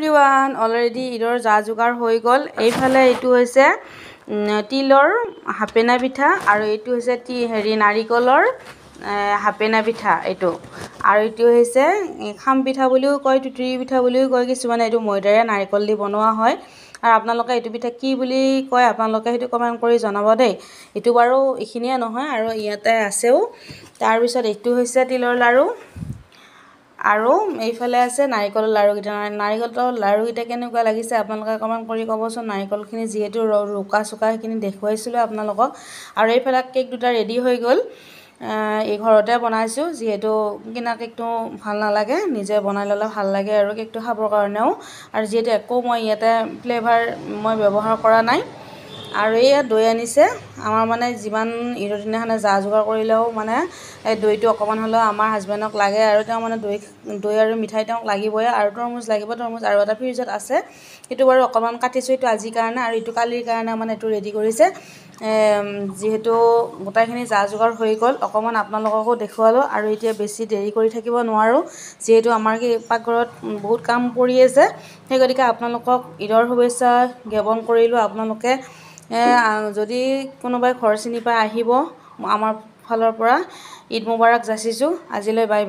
everyone already ঈদৰ যা যোগাৰ হৈ গ'ল এইফালে এইটো হৈছে তিলৰ হাপেনা পিঠা আৰু এইটো হৈছে তি হেৰি নাৰিকলৰ হাপেনা পিঠা এইটো আৰু এইটো হৈছে খাম পিঠা বুলিও কয় তুতুৰি পিঠা বুলিও কয় কিছুমানে এইটো ময়দাৰে নাৰিকল দি বনোৱা হয় আৰু আপোনালোকে এইটো পিঠা কি বুলি কয় আপোনালোকে সেইটো কমেণ্ট কৰি জনাব দেই এইটো বাৰু এইখিনিয়ে নহয় আৰু ইয়াতে আছেও তাৰপিছত এইটো হৈছে তিলৰ লাড়ু আৰু এইফালে আছে নাৰিকলৰ লাড়ুকেইটা নাৰিকলৰ লাড়ুকেইটা কেনেকুৱা লাগিছে আপোনালোকে অকণমান কৰি ক'বচোন নাৰিকলখিনি যিহেতু ৰোকা চোকা সেইখিনি দেখুৱাইছিলোঁ আপোনালোকক আৰু এইফালে কেক দুটা ৰেডি হৈ গ'ল এই ঘৰতে বনাইছোঁ যিহেতু কিনা কেকটো ভাল নালাগে নিজে বনাই ল'লে ভাল লাগে আৰু কেকটো খাবৰ কাৰণেও আৰু যিহেতু একো মই ইয়াতে ফ্লেভাৰ মই ব্যৱহাৰ কৰা নাই আৰু এই দৈ আনিছে আমাৰ মানে যিমান ইৰদিনাখনে যা যোগাৰ কৰিলেও মানে এই দৈটো অকণমান হ'লেও আমাৰ হাজবেণ্ডক লাগে আৰু তেওঁ মানে দৈ দৈ আৰু মিঠাই তেওঁক লাগিবই আৰু তৰমুজ লাগিব তৰমুজ আৰু এটা ফ্ৰিজত আছে সেইটো বাৰু অকণমান কাটিছোঁ এইটো আজিৰ কাৰণে আৰু এইটো কালিৰ কাৰণে মানে এইটো ৰেডি কৰিছে যিহেতু গোটেইখিনি যা যোগাৰ হৈ গ'ল অকণমান আপোনালোককো দেখুৱালোঁ আৰু এতিয়া বেছি দেৰি কৰি থাকিব নোৱাৰোঁ যিহেতু আমাৰ কি পাকঘৰত বহুত কাম পৰি আছে সেই গতিকে আপোনালোকক ঈদৰ শুভেচ্ছা জ্ঞাপন কৰিলোঁ আপোনালোকে যদি কোনোবাই ঘৰ চিনি পাই আহিব আমাৰ ফালৰ পৰা ঈদ মোবাৰক যাচিছোঁ আজিলৈ বাই বাই